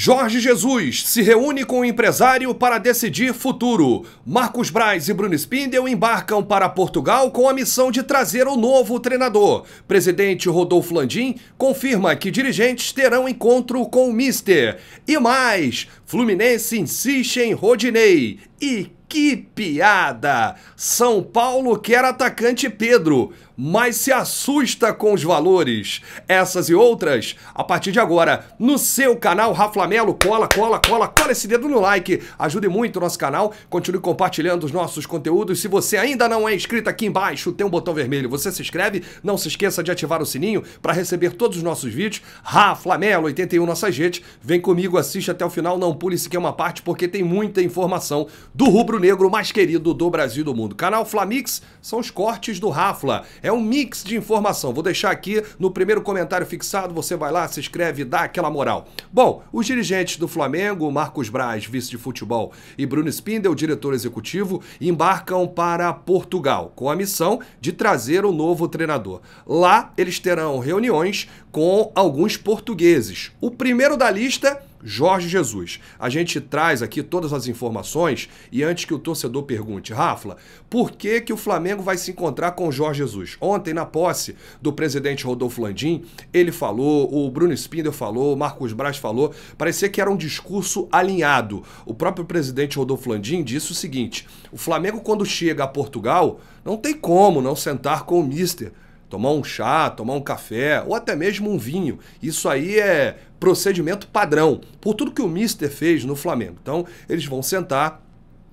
Jorge Jesus se reúne com o empresário para decidir futuro. Marcos Braz e Bruno Spindel embarcam para Portugal com a missão de trazer o novo treinador. Presidente Rodolfo Landim confirma que dirigentes terão encontro com o Mister. E mais, Fluminense insiste em Rodinei. E que piada! São Paulo quer atacante Pedro, mas se assusta com os valores. Essas e outras, a partir de agora, no seu canal Raflamelo. Cola, cola, cola, cola esse dedo no like. Ajude muito o nosso canal. Continue compartilhando os nossos conteúdos. Se você ainda não é inscrito aqui embaixo, tem um botão vermelho. Você se inscreve. Não se esqueça de ativar o sininho para receber todos os nossos vídeos. Raflamelo 81 nossa gente, Vem comigo, assiste até o final. Não pule sequer uma parte, porque tem muita informação do rubro rubro-negro mais querido do Brasil e do mundo. Canal Flamix são os cortes do Rafla. É um mix de informação. Vou deixar aqui no primeiro comentário fixado, você vai lá, se inscreve e dá aquela moral. Bom, os dirigentes do Flamengo, Marcos Braz, vice de futebol, e Bruno Spindel, diretor executivo, embarcam para Portugal com a missão de trazer o um novo treinador. Lá eles terão reuniões com alguns portugueses. O primeiro da lista Jorge Jesus. A gente traz aqui todas as informações e antes que o torcedor pergunte, Rafa, por que, que o Flamengo vai se encontrar com Jorge Jesus? Ontem, na posse do presidente Rodolfo Landim, ele falou, o Bruno Spindel falou, o Marcos Braz falou, parecia que era um discurso alinhado. O próprio presidente Rodolfo Landim disse o seguinte: o Flamengo, quando chega a Portugal, não tem como não sentar com o Mister tomar um chá, tomar um café ou até mesmo um vinho. Isso aí é procedimento padrão por tudo que o Mister fez no Flamengo. Então, eles vão sentar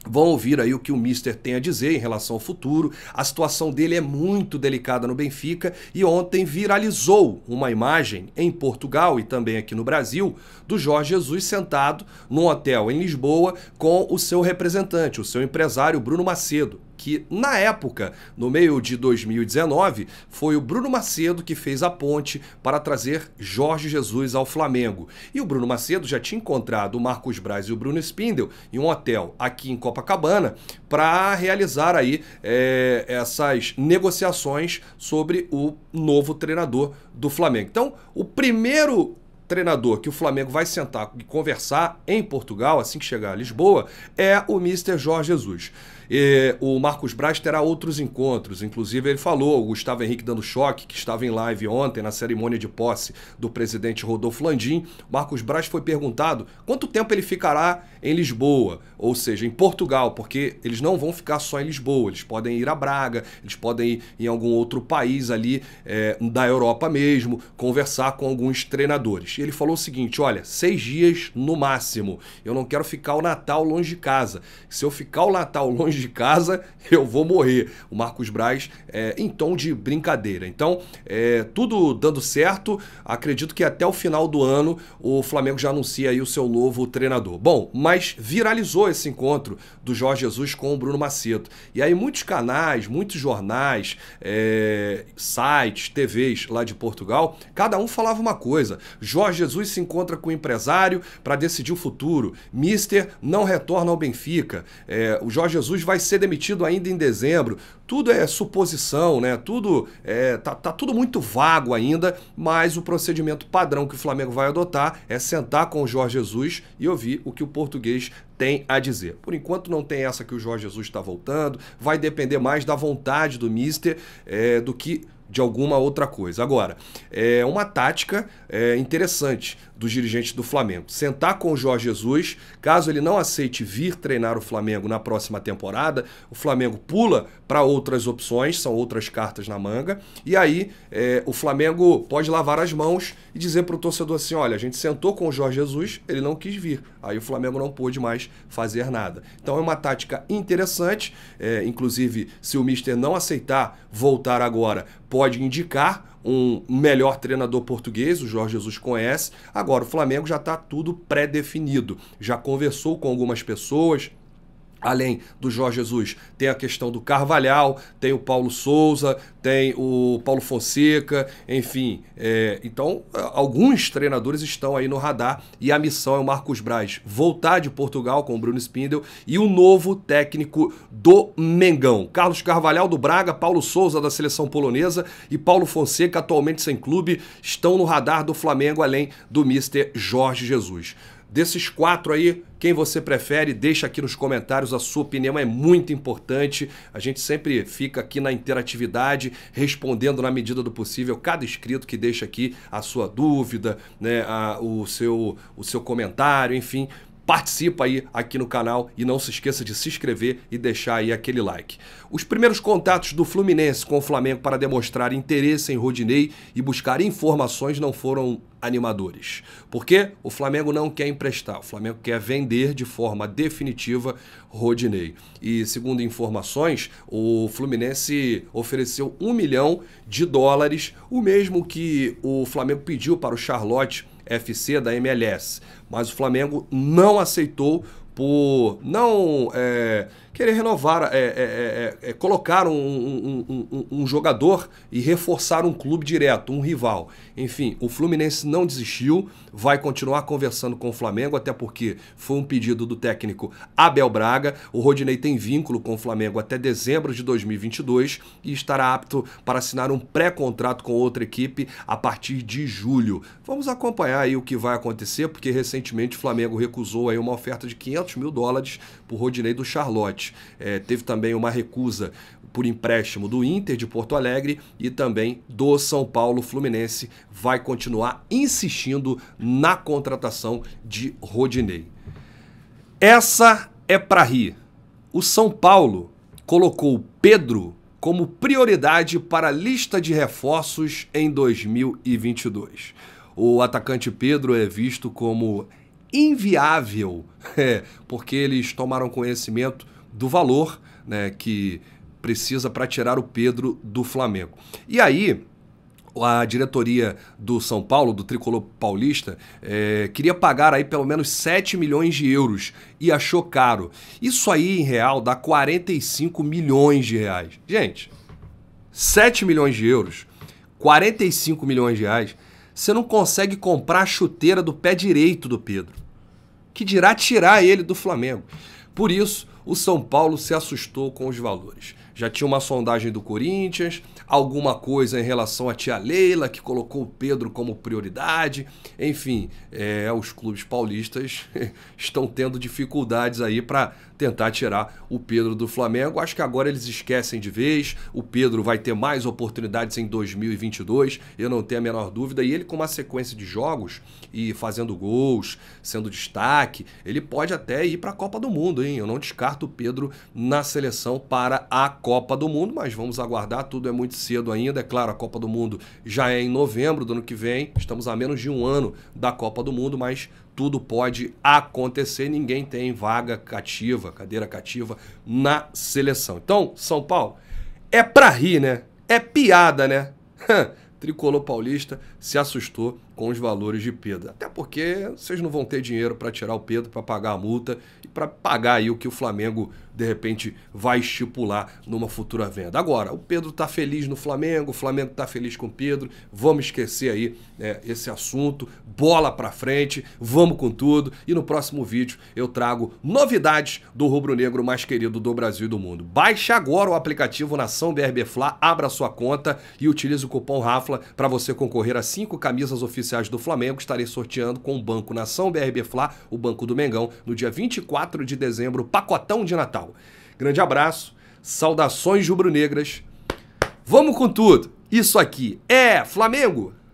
Vão ouvir aí o que o Mister tem a dizer em relação ao futuro. A situação dele é muito delicada no Benfica e ontem viralizou uma imagem em Portugal e também aqui no Brasil do Jorge Jesus sentado num hotel em Lisboa com o seu representante, o seu empresário Bruno Macedo que, na época, no meio de 2019, foi o Bruno Macedo que fez a ponte para trazer Jorge Jesus ao Flamengo. E o Bruno Macedo já tinha encontrado o Marcos Braz e o Bruno Spindel em um hotel aqui em Copacabana para realizar aí é, essas negociações sobre o novo treinador do Flamengo. Então, o primeiro treinador que o Flamengo vai sentar e conversar em Portugal, assim que chegar a Lisboa, é o Mr. Jorge Jesus. E o Marcos Braz terá outros encontros, inclusive ele falou, o Gustavo Henrique dando choque, que estava em live ontem na cerimônia de posse do presidente Rodolfo Landim. Marcos Braz foi perguntado quanto tempo ele ficará em Lisboa, ou seja, em Portugal, porque eles não vão ficar só em Lisboa, eles podem ir a Braga, eles podem ir em algum outro país ali é, da Europa mesmo, conversar com alguns treinadores ele falou o seguinte: olha, seis dias no máximo. Eu não quero ficar o Natal longe de casa. Se eu ficar o Natal longe de casa, eu vou morrer. O Marcos Braz é, em tom de brincadeira. Então, é, tudo dando certo. Acredito que até o final do ano o Flamengo já anuncia aí o seu novo treinador. Bom, mas viralizou esse encontro do Jorge Jesus com o Bruno Macedo. E aí muitos canais, muitos jornais, é, sites, TVs lá de Portugal, cada um falava uma coisa. Jorge Jorge Jesus se encontra com o empresário para decidir o futuro. Mister não retorna ao Benfica. É, o Jorge Jesus vai ser demitido ainda em dezembro. Tudo é suposição, né? Tudo é, tá, tá tudo muito vago ainda, mas o procedimento padrão que o Flamengo vai adotar é sentar com o Jorge Jesus e ouvir o que o português tem a dizer. Por enquanto não tem essa que o Jorge Jesus está voltando, vai depender mais da vontade do Mister é, do que de alguma outra coisa. Agora, é uma tática é, interessante dos dirigentes do Flamengo. Sentar com o Jorge Jesus, caso ele não aceite vir treinar o Flamengo na próxima temporada, o Flamengo pula para outras opções, são outras cartas na manga, e aí é, o Flamengo pode lavar as mãos e dizer para o torcedor assim: olha, a gente sentou com o Jorge Jesus, ele não quis vir, aí o Flamengo não pôde mais fazer nada. Então é uma tática interessante, é, inclusive se o Mister não aceitar voltar agora pode indicar um melhor treinador português, o Jorge Jesus conhece. Agora, o Flamengo já está tudo pré-definido, já conversou com algumas pessoas além do Jorge Jesus, tem a questão do Carvalhal, tem o Paulo Souza, tem o Paulo Fonseca, enfim. É, então, alguns treinadores estão aí no radar e a missão é o Marcos Braz voltar de Portugal com o Bruno Spindel e o novo técnico do Mengão. Carlos Carvalhal do Braga, Paulo Souza da seleção polonesa e Paulo Fonseca, atualmente sem clube, estão no radar do Flamengo, além do Mister Jorge Jesus. Desses quatro aí, quem você prefere, deixa aqui nos comentários a sua opinião, é muito importante. A gente sempre fica aqui na interatividade, respondendo na medida do possível cada inscrito que deixa aqui a sua dúvida, né, a, o, seu, o seu comentário, enfim participa aí aqui no canal e não se esqueça de se inscrever e deixar aí aquele like. Os primeiros contatos do Fluminense com o Flamengo para demonstrar interesse em Rodinei e buscar informações não foram animadores. Porque o Flamengo não quer emprestar, o Flamengo quer vender de forma definitiva Rodinei. E segundo informações, o Fluminense ofereceu um milhão de dólares, o mesmo que o Flamengo pediu para o Charlotte FC da MLS. Mas o Flamengo não aceitou por não. É, querer renovar, é, é, é, colocar um, um, um, um, jogador e reforçar um clube direto, um rival. Enfim, o Fluminense não desistiu, vai continuar conversando com o Flamengo, até porque foi um pedido do técnico Abel Braga. O Rodinei tem vínculo com o Flamengo até dezembro de 2022 e estará apto para assinar um pré-contrato com outra equipe a partir de julho. Vamos acompanhar aí o que vai acontecer, porque recentemente o Flamengo recusou aí uma oferta de 500 mil dólares por Rodinei do Charlotte. É, teve também uma recusa por empréstimo do Inter de Porto Alegre e também do São Paulo Fluminense. Vai continuar insistindo na contratação de Rodinei. Essa é para rir. O São Paulo colocou Pedro como prioridade para a lista de reforços em 2022. O atacante Pedro é visto como inviável, é, porque eles tomaram conhecimento do valor né, que precisa para tirar o Pedro do Flamengo. E aí, a diretoria do São Paulo, do Tricolor Paulista, é, queria pagar aí pelo menos 7 milhões de euros e achou caro. Isso aí, em real, dá 45 milhões de reais. Gente, 7 milhões de euros, 45 milhões de reais, você não consegue comprar a chuteira do pé direito do Pedro. Que dirá tirar ele do Flamengo. Por isso, o São Paulo se assustou com os valores já tinha uma sondagem do Corinthians, alguma coisa em relação à tia Leila, que colocou o Pedro como prioridade. Enfim, é, os clubes paulistas estão tendo dificuldades aí para tentar tirar o Pedro do Flamengo. Acho que agora eles esquecem de vez. O Pedro vai ter mais oportunidades em 2022, eu não tenho a menor dúvida. E ele, com uma sequência de jogos e fazendo gols, sendo destaque, ele pode até ir para a Copa do Mundo, hein? Eu não descarto o Pedro na seleção para a Copa do Mundo, mas vamos aguardar, tudo é muito cedo ainda. É claro, a Copa do Mundo já é em novembro do ano que vem, estamos a menos de um ano da Copa do Mundo, mas tudo pode acontecer, ninguém tem vaga cativa, cadeira cativa na seleção. Então, São Paulo, é pra rir, né? É piada, né? Tricolor paulista se assustou com os valores de Pedro. Até porque vocês não vão ter dinheiro para tirar o Pedro, para pagar a multa e para pagar aí o que o Flamengo de repente vai estipular numa futura venda. Agora, o Pedro está feliz no Flamengo, o Flamengo está feliz com o Pedro, vamos esquecer aí é, esse assunto, bola para frente, vamos com tudo e no próximo vídeo eu trago novidades do rubro-negro mais querido do Brasil e do mundo. Baixe agora o aplicativo Nação BRB Fla, abra sua conta e utilize o cupom RAFLA para você concorrer a cinco camisas oficiais do Flamengo, estarei sorteando com o Banco Nação BRB Fla, o Banco do Mengão, no dia 24 de dezembro, pacotão de Natal. Grande abraço, saudações rubro-negras. Vamos com tudo. Isso aqui é Flamengo.